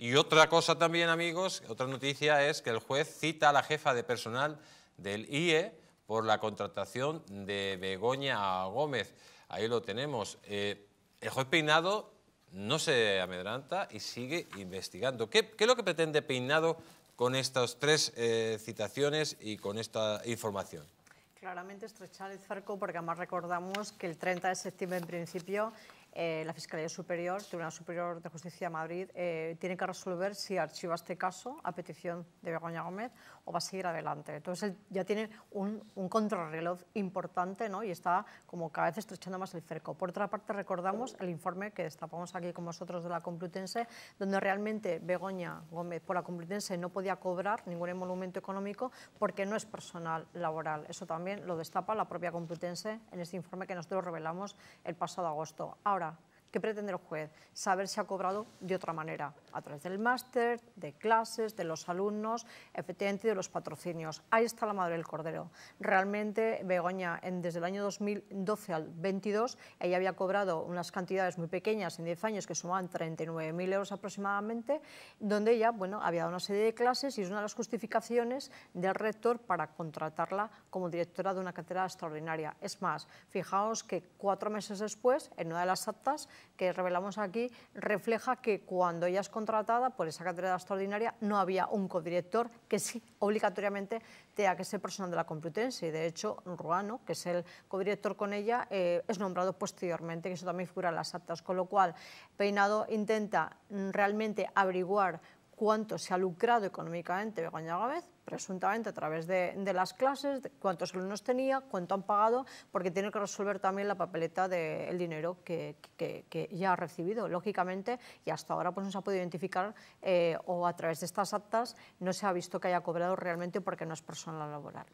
Y otra cosa también, amigos, otra noticia es que el juez cita a la jefa de personal del IE por la contratación de Begoña Gómez. Ahí lo tenemos. Eh, el juez Peinado no se amedranta y sigue investigando. ¿Qué, es lo que pretende Peinado con estas tres eh, citaciones y con esta información? Claramente estrechar el cerco porque además recordamos que el 30 de septiembre en principio eh, la Fiscalía Superior, Tribunal Superior de Justicia de Madrid, eh, tiene que resolver si archiva este caso a petición de Begoña Gómez o va a seguir adelante. Entonces ya tiene un, contrarreloj importante ¿no? y está como cada vez estrechando más el cerco. Por otra parte, recordamos el informe que destapamos aquí con vosotros de la Complutense, donde realmente Begoña Gómez por la Complutense no podía cobrar ningún emolumento económico porque no es personal laboral. Eso también lo destapa la propia Complutense en este informe que nosotros revelamos el pasado agosto. Ahora, 되어라. ¿Qué pretende el juez? Saber si ha cobrado de otra manera, a través del máster, de clases, de los alumnos, efectivamente de los patrocinios. Ahí está la madre del cordero. Realmente, Begoña, desde el año 2012 al 22, ella había cobrado unas cantidades muy pequeñas en 10 años que sumaban 39.000 euros aproximadamente, donde ella bueno, había dado una serie de clases y es una de las justificaciones del rector para contratarla como directora de una cátedra extraordinaria. Es más, fijaos que cuatro meses después, en una de las actas, que revelamos aquí refleja que cuando ella es contratada por esa cátedra extraordinaria no había un codirector que sí obligatoriamente tenga que ser personal de la Complutense. Y de hecho, Ruano, que es el codirector con ella, eh, es nombrado posteriormente, que eso también figura en las actas. Con lo cual, Peinado intenta mm, realmente averiguar cuánto se ha lucrado económicamente Begoña Gávez, presuntamente a través de, las clases, cuántos alumnos tenía, cuánto han pagado, porque tiene que resolver también la papeleta del dinero que, ya ha recibido. Lógicamente, y hasta ahora pues, no se ha podido identificar eh, o a través de estas actas no se ha visto que haya cobrado realmente porque no es personal laboral.